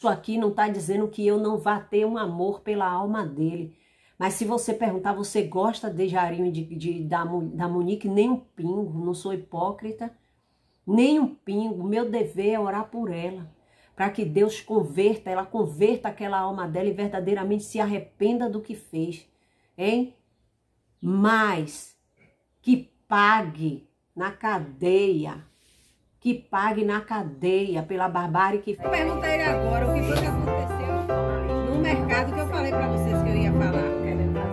Isso aqui não está dizendo que eu não vá ter um amor pela alma dele. Mas se você perguntar, você gosta de Jairinho de, de, da, da Monique? Nem um pingo, não sou hipócrita. Nem um pingo, meu dever é orar por ela. Para que Deus converta, ela converta aquela alma dela e verdadeiramente se arrependa do que fez. Hein? Mas que pague na cadeia que pague na cadeia pela barbárie que fez. Eu perguntei agora o que foi que aconteceu no mercado que eu falei para vocês que eu ia falar.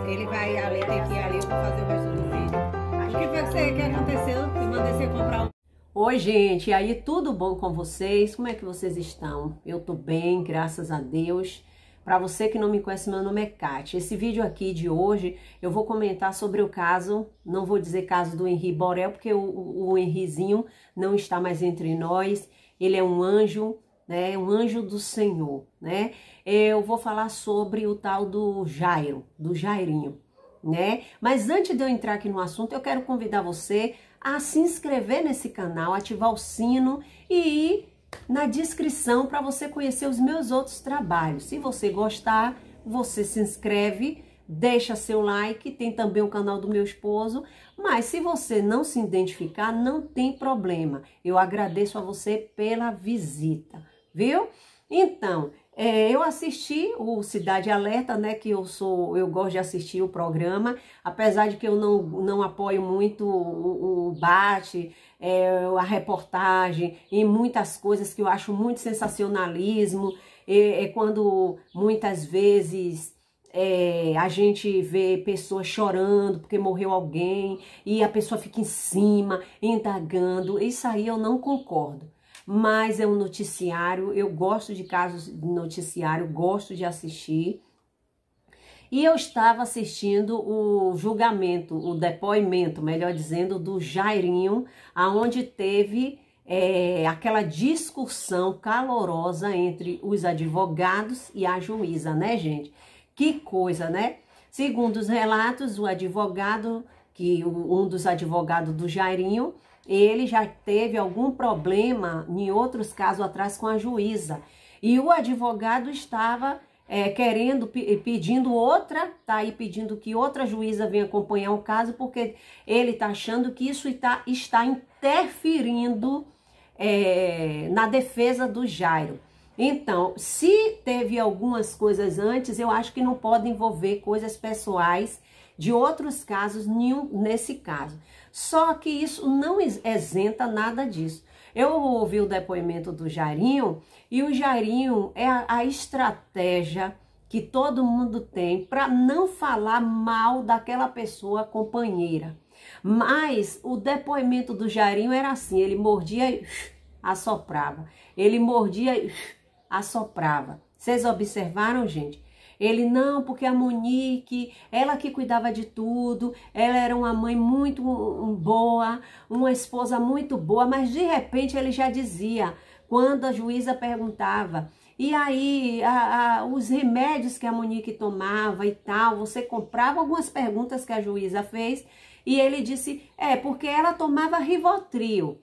Ele vai ali, tem que ir ali, eu vou fazer o resto do vídeo. O que foi que, que aconteceu? Eu mandei você comprar um... Oi, gente, e aí, tudo bom com vocês? Como é que vocês estão? Eu tô bem, graças a Deus. Para você que não me conhece, meu nome é Kátia. Esse vídeo aqui de hoje eu vou comentar sobre o caso, não vou dizer caso do Henri Borel, porque o, o Henrizinho não está mais entre nós. Ele é um anjo, né? Um anjo do Senhor, né? Eu vou falar sobre o tal do Jairo, do Jairinho, né? Mas antes de eu entrar aqui no assunto, eu quero convidar você a se inscrever nesse canal, ativar o sino e ir na descrição para você conhecer os meus outros trabalhos. Se você gostar, você se inscreve, deixa seu like, tem também o canal do meu esposo, mas se você não se identificar, não tem problema. Eu agradeço a você pela visita, viu? Então, é, eu assisti o Cidade Alerta, né? Que eu sou, eu gosto de assistir o programa, apesar de que eu não, não apoio muito o, o bate, é, a reportagem e muitas coisas que eu acho muito sensacionalismo. É, é quando muitas vezes é, a gente vê pessoas chorando porque morreu alguém e a pessoa fica em cima, indagando. Isso aí eu não concordo mas é um noticiário, eu gosto de casos de noticiário, gosto de assistir. E eu estava assistindo o julgamento, o depoimento, melhor dizendo, do Jairinho, aonde teve é, aquela discussão calorosa entre os advogados e a juíza, né, gente? Que coisa, né? Segundo os relatos, o advogado que um dos advogados do Jairinho, ele já teve algum problema em outros casos atrás com a juíza. E o advogado estava é, querendo, pedindo outra, tá aí pedindo que outra juíza venha acompanhar o caso, porque ele tá achando que isso está, está interferindo é, na defesa do Jairo. Então, se teve algumas coisas antes, eu acho que não pode envolver coisas pessoais de outros casos nesse caso. Só que isso não isenta nada disso. Eu ouvi o depoimento do Jairinho e o Jairinho é a, a estratégia que todo mundo tem para não falar mal daquela pessoa companheira. Mas o depoimento do Jairinho era assim, ele mordia e assoprava. Ele mordia e assoprava. Vocês observaram, gente? Ele, não, porque a Monique, ela que cuidava de tudo, ela era uma mãe muito boa, uma esposa muito boa, mas de repente ele já dizia, quando a juíza perguntava, e aí, a, a, os remédios que a Monique tomava e tal, você comprava algumas perguntas que a juíza fez, e ele disse, é, porque ela tomava Rivotril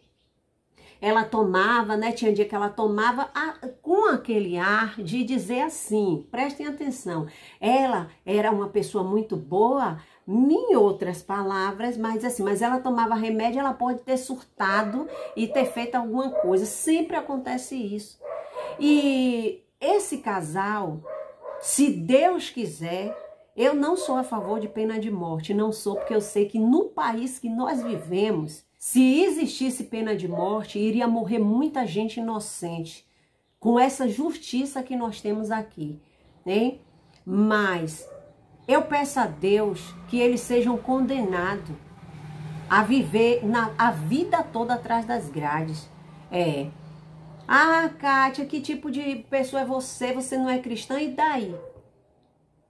ela tomava, né? Tinha dia que ela tomava a, com aquele ar de dizer assim: prestem atenção, ela era uma pessoa muito boa, em outras palavras, mas assim, mas ela tomava remédio, ela pode ter surtado e ter feito alguma coisa. Sempre acontece isso. E esse casal, se Deus quiser, eu não sou a favor de pena de morte, não sou, porque eu sei que no país que nós vivemos, se existisse pena de morte, iria morrer muita gente inocente com essa justiça que nós temos aqui, né? Mas eu peço a Deus que eles sejam condenados a viver na, a vida toda atrás das grades. É. Ah, Kátia, que tipo de pessoa é você? Você não é cristã? E daí?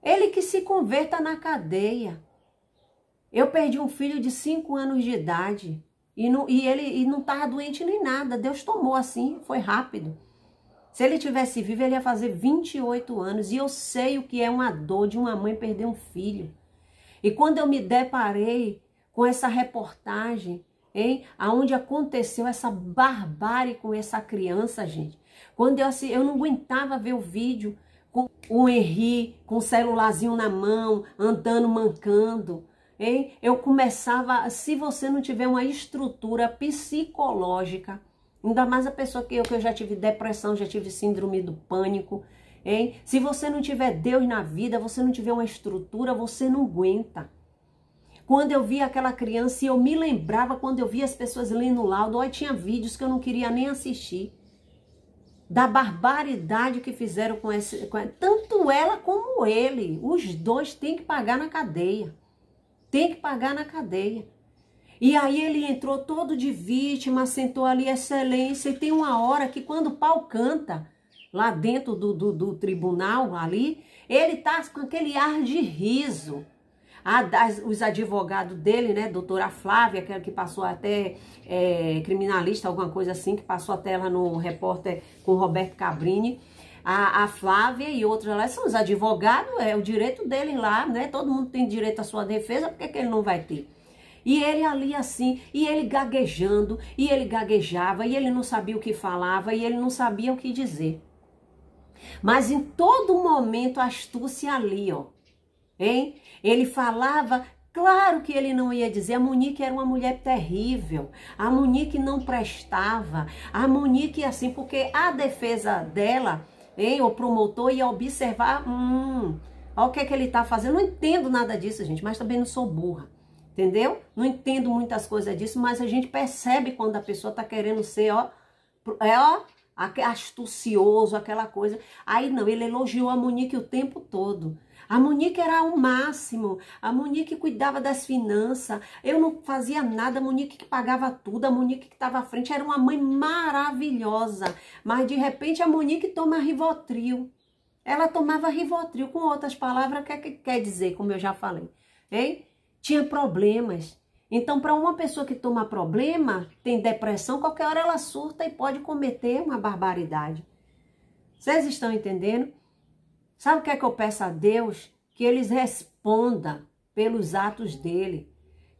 Ele que se converta na cadeia. Eu perdi um filho de 5 anos de idade. E, não, e ele e não estava doente nem nada. Deus tomou assim, foi rápido. Se ele tivesse vivo, ele ia fazer 28 anos. E eu sei o que é uma dor de uma mãe perder um filho. E quando eu me deparei com essa reportagem, hein, aonde aconteceu essa barbárie com essa criança, gente. Quando eu, assim, eu não aguentava ver o vídeo com o Henri com o celularzinho na mão, andando mancando. Hein? Eu começava, se você não tiver uma estrutura psicológica, ainda mais a pessoa que eu, que eu já tive depressão, já tive síndrome do pânico, hein? Se você não tiver Deus na vida, você não tiver uma estrutura, você não aguenta. Quando eu via aquela criança, e eu me lembrava quando eu via as pessoas lendo o laudo, olha, tinha vídeos que eu não queria nem assistir. Da barbaridade que fizeram com esse. Com, tanto ela como ele. Os dois têm que pagar na cadeia. Tem que pagar na cadeia. E aí ele entrou todo de vítima, sentou ali excelência, e tem uma hora que quando o pau canta, lá dentro do, do, do tribunal ali, ele tá com aquele ar de riso. A, das, os advogados dele, né, doutora Flávia, que, é que passou até é, criminalista, alguma coisa assim, que passou até lá no repórter com Roberto Cabrini, a, a Flávia e outros lá são os advogados, é o direito deles lá, né? Todo mundo tem direito à sua defesa, por que, que ele não vai ter? E ele ali assim, e ele gaguejando, e ele gaguejava, e ele não sabia o que falava, e ele não sabia o que dizer. Mas em todo momento, astúcia ali, ó. Hein? Ele falava, Claro que ele não ia dizer. A Monique era uma mulher terrível. A Monique não prestava. A Monique, assim, porque a defesa dela hein, o promotor ia observar, hum, olha o que é que ele está fazendo. Não entendo nada disso, gente, mas também não sou burra, entendeu? Não entendo muitas coisas disso, mas a gente percebe quando a pessoa está querendo ser, ó, é, ó, astucioso, aquela coisa. Aí não, ele elogiou a Monique o tempo todo. A Monique era o máximo. A Monique cuidava das finanças. Eu não fazia nada. A Monique que pagava tudo. A Monique que estava à frente. Era uma mãe maravilhosa. Mas de repente a Monique toma Rivotril. Ela tomava Rivotril. Com outras palavras, o que, é que quer dizer, como eu já falei? Hein? Tinha problemas. Então, para uma pessoa que toma problema, tem depressão, qualquer hora ela surta e pode cometer uma barbaridade. Vocês estão entendendo? Sabe o que é que eu peço a Deus? Que eles respondam pelos atos dele.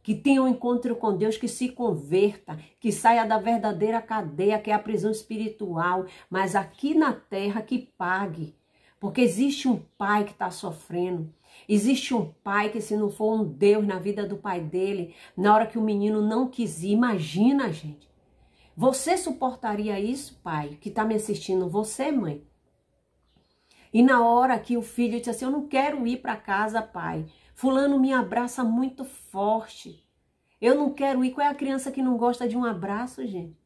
Que tenham um encontro com Deus, que se converta, que saia da verdadeira cadeia, que é a prisão espiritual, mas aqui na terra que pague. Porque existe um pai que está sofrendo. Existe um pai que, se não for um Deus na vida do pai dele, na hora que o menino não quis ir, imagina, gente. Você suportaria isso, pai, que está me assistindo? Você, mãe? E na hora que o filho disse assim: Eu não quero ir para casa, pai. Fulano me abraça muito forte. Eu não quero ir. Qual é a criança que não gosta de um abraço, gente?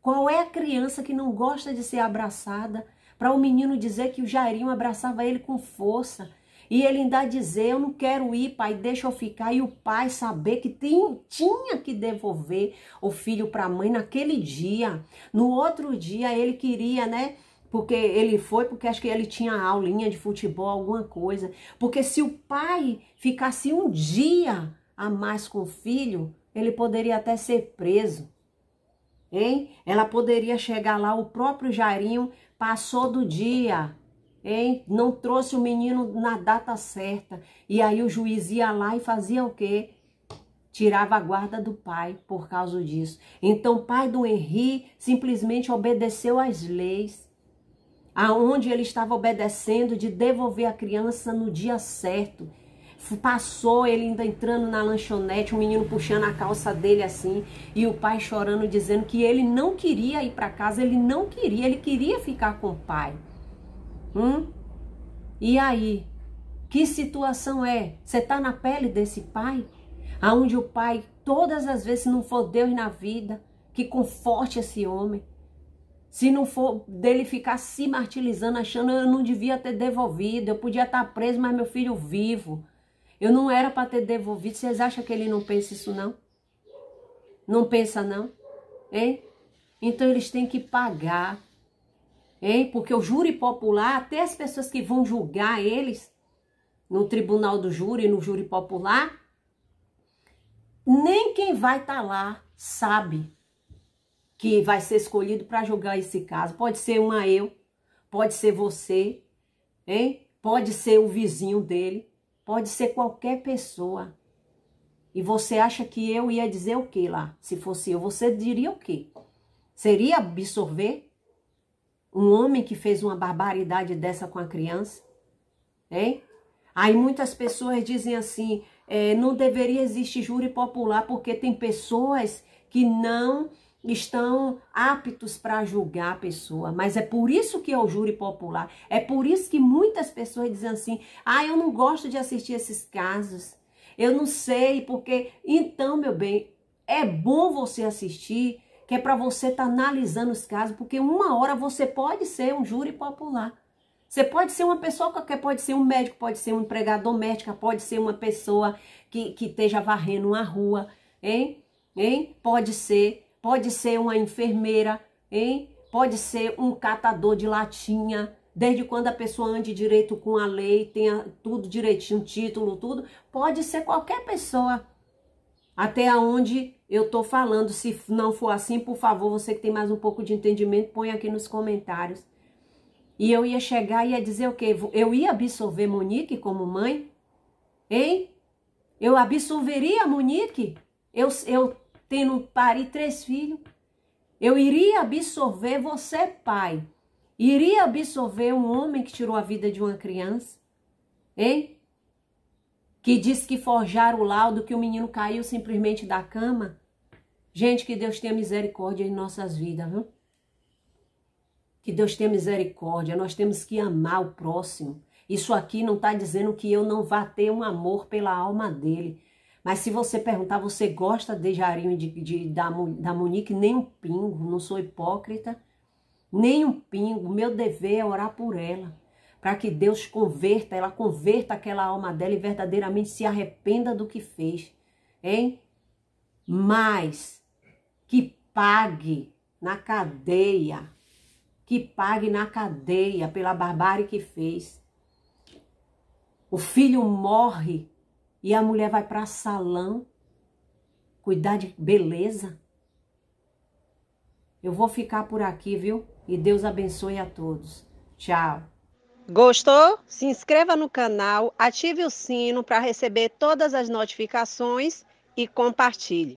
Qual é a criança que não gosta de ser abraçada? Para o menino dizer que o Jairinho abraçava ele com força. E ele ainda dizer, eu não quero ir, pai, deixa eu ficar. E o pai saber que tem, tinha que devolver o filho para a mãe naquele dia. No outro dia ele queria, né? Porque ele foi porque acho que ele tinha aulinha de futebol, alguma coisa. Porque se o pai ficasse um dia a mais com o filho, ele poderia até ser preso. Hein? Ela poderia chegar lá, o próprio Jairinho passou do dia, hein? Não trouxe o menino na data certa. E aí o juiz ia lá e fazia o quê? tirava a guarda do pai por causa disso. Então, o pai do Henri simplesmente obedeceu às leis aonde ele estava obedecendo de devolver a criança no dia certo. Passou ele ainda entrando na lanchonete, o menino puxando a calça dele assim, e o pai chorando, dizendo que ele não queria ir para casa, ele não queria, ele queria ficar com o pai. Hum? E aí? Que situação é? Você tá na pele desse pai? Aonde o pai, todas as vezes, se não for Deus na vida, que conforte esse homem, se não for dele ficar se martirizando, achando eu não devia ter devolvido, eu podia estar tá preso, mas meu filho vivo. Eu não era para ter devolvido. Vocês acham que ele não pensa isso não? Não pensa não? Hein? Então eles têm que pagar. Hein? Porque o júri popular, até as pessoas que vão julgar eles no tribunal do júri, no júri popular, nem quem vai estar tá lá sabe que vai ser escolhido para julgar esse caso. Pode ser uma eu, pode ser você, hein? pode ser o vizinho dele, pode ser qualquer pessoa. E você acha que eu ia dizer o que lá? Se fosse eu, você diria o quê? Seria absorver um homem que fez uma barbaridade dessa com a criança? Hein? Aí muitas pessoas dizem assim, é, não deveria existir júri popular porque tem pessoas que não estão aptos para julgar a pessoa, mas é por isso que é o júri popular, é por isso que muitas pessoas dizem assim: ah, eu não gosto de assistir esses casos, eu não sei, porque. Então, meu bem, é bom você assistir, que é para você estar tá analisando os casos, porque uma hora você pode ser um júri popular. Você pode ser uma pessoa qualquer, pode ser um médico, pode ser um empregado doméstica, pode ser uma pessoa que, que esteja varrendo uma rua, hein? Hein? Pode ser pode ser uma enfermeira, hein? Pode ser um catador de latinha, desde quando a pessoa ande direito com a lei, tenha tudo direitinho, título, tudo, pode ser qualquer pessoa. Até aonde eu tô falando, se não for assim, por favor, você que tem mais um pouco de entendimento, põe aqui nos comentários. E eu ia chegar e ia dizer o quê? Eu ia absorver Monique como mãe? Hein? Eu absorveria Monique? Eu, eu tendo um par e três filhos, eu iria absorver você, pai. Iria absorver um homem que tirou a vida de uma criança? Hein? Que disse que forjaram o laudo que o menino caiu simplesmente da cama? Gente, que Deus tenha misericórdia em nossas vidas, viu? Que Deus tenha misericórdia. Nós temos que amar o próximo. Isso aqui não está dizendo que eu não vá ter um amor pela alma dele. Mas se você perguntar, você gosta de Jarinho de, de, da, da Monique? Nem um pingo, não sou hipócrita. Nem um pingo, meu dever é orar por ela. Para que Deus converta, ela converta aquela alma dela e verdadeiramente se arrependa do que fez. Hein? Mas que pague na cadeia, que pague na cadeia pela barbárie que fez. O filho morre e a mulher vai para salão cuidar de beleza. Eu vou ficar por aqui, viu? E Deus abençoe a todos. Tchau. Gostou? Se inscreva no canal, ative o sino para receber todas as notificações e compartilhe.